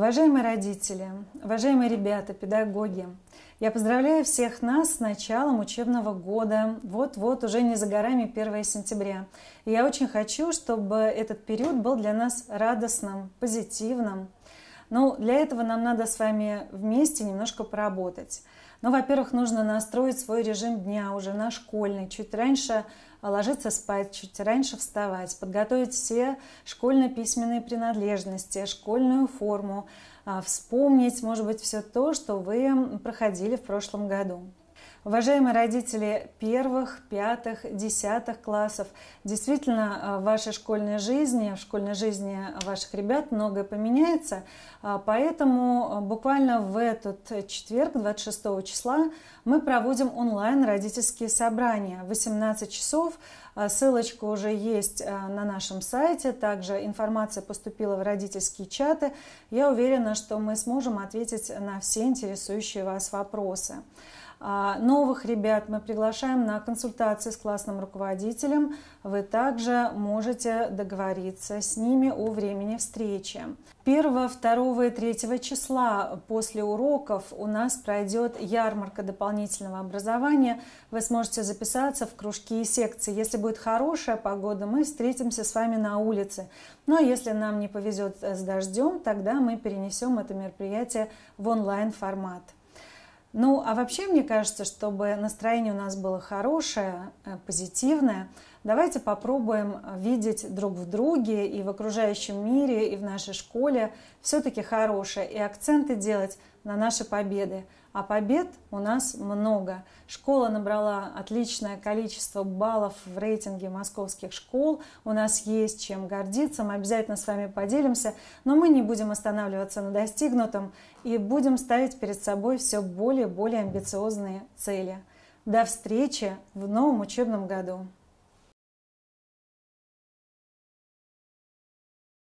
Уважаемые родители, уважаемые ребята, педагоги, я поздравляю всех нас с началом учебного года. Вот-вот, уже не за горами 1 сентября. И я очень хочу, чтобы этот период был для нас радостным, позитивным. Но ну, для этого нам надо с вами вместе немножко поработать. Ну, во-первых, нужно настроить свой режим дня уже на школьный, чуть раньше ложиться спать, чуть раньше вставать, подготовить все школьно-письменные принадлежности, школьную форму, а, вспомнить, может быть, все то, что вы проходили в прошлом году. Уважаемые родители первых, пятых, десятых классов, действительно э, в вашей школьной жизни, в школьной жизни ваших ребят многое поменяется, э, поэтому э, буквально в этот четверг, 26 числа, мы проводим онлайн родительские собрания. 18 часов Ссылочка уже есть на нашем сайте. Также информация поступила в родительские чаты. Я уверена, что мы сможем ответить на все интересующие вас вопросы. А, новых ребят мы приглашаем на консультации с классным руководителем. Вы также можете договориться с ними о времени встречи. 1, 2 и 3 числа после уроков у нас пройдет ярмарка дополнительного образования. Вы сможете записаться в кружки и секции. Если будет хорошая погода, мы встретимся с вами на улице. Но ну, а если нам не повезет с дождем, тогда мы перенесем это мероприятие в онлайн-формат. Ну, а вообще, мне кажется, чтобы настроение у нас было хорошее, э, позитивное, давайте попробуем видеть друг в друге и в окружающем мире, и в нашей школе все-таки хорошее, и акценты делать на наши победы. А побед у нас много. Школа набрала отличное количество баллов в рейтинге московских школ. У нас есть чем гордиться. Мы обязательно с вами поделимся. Но мы не будем останавливаться на достигнутом и будем ставить перед собой все более и более амбициозные цели. До встречи в новом учебном году!